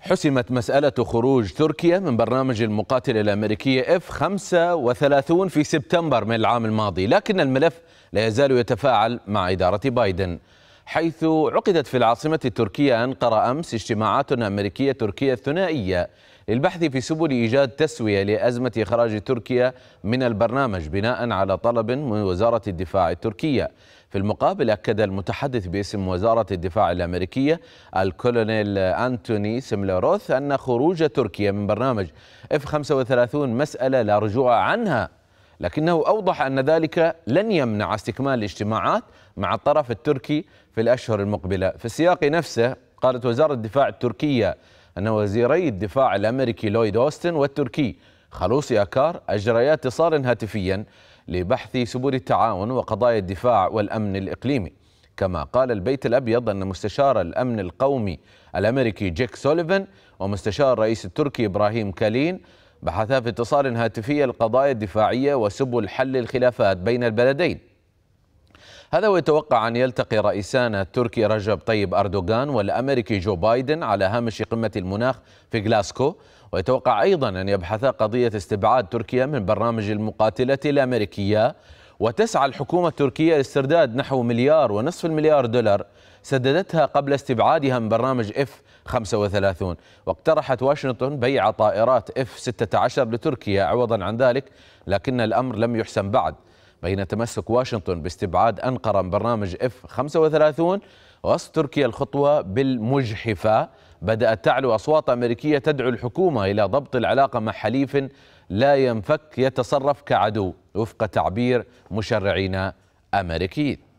حسمت مسألة خروج تركيا من برنامج المقاتلة الأمريكية الأمريكية 35 في سبتمبر من العام الماضي لكن الملف لا يزال يتفاعل مع إدارة بايدن حيث عقدت في العاصمة التركية أنقرة أمس اجتماعات أمريكية تركية ثنائية للبحث في سبل إيجاد تسوية لأزمة إخراج تركيا من البرنامج بناء على طلب من وزارة الدفاع التركية في المقابل أكد المتحدث باسم وزارة الدفاع الأمريكية الكولونيل أنتوني سملروث أن خروج تركيا من برنامج F-35 مسألة لا رجوع عنها لكنه أوضح أن ذلك لن يمنع استكمال الاجتماعات مع الطرف التركي في الأشهر المقبلة في السياق نفسه قالت وزارة الدفاع التركية أن وزيري الدفاع الأمريكي لويد أوستن والتركي خلوصي أكار أجريا اتصالا هاتفيا لبحث سبل التعاون وقضايا الدفاع والأمن الإقليمي كما قال البيت الأبيض أن مستشار الأمن القومي الأمريكي جيك سوليفان ومستشار الرئيس التركي إبراهيم كالين بحثا في اتصال هاتفي القضايا الدفاعية وسبل حل الخلافات بين البلدين هذا ويتوقع أن يلتقي رئيسان التركي رجب طيب أردوغان والأمريكي جو بايدن على هامش قمة المناخ في غلاسكو ويتوقع أيضا أن يبحثا قضية استبعاد تركيا من برنامج المقاتلة الأمريكية وتسعى الحكومة التركية لاسترداد نحو مليار ونصف المليار دولار سددتها قبل استبعادها من برنامج اف 35 واقترحت واشنطن بيع طائرات اف 16 لتركيا عوضا عن ذلك لكن الامر لم يحسم بعد بين تمسك واشنطن باستبعاد انقره من برنامج اف 35 وسط تركيا الخطوه بالمجحفه بدات تعلو اصوات امريكيه تدعو الحكومه الى ضبط العلاقه مع حليف لا ينفك يتصرف كعدو وفق تعبير مشرعين أمريكيين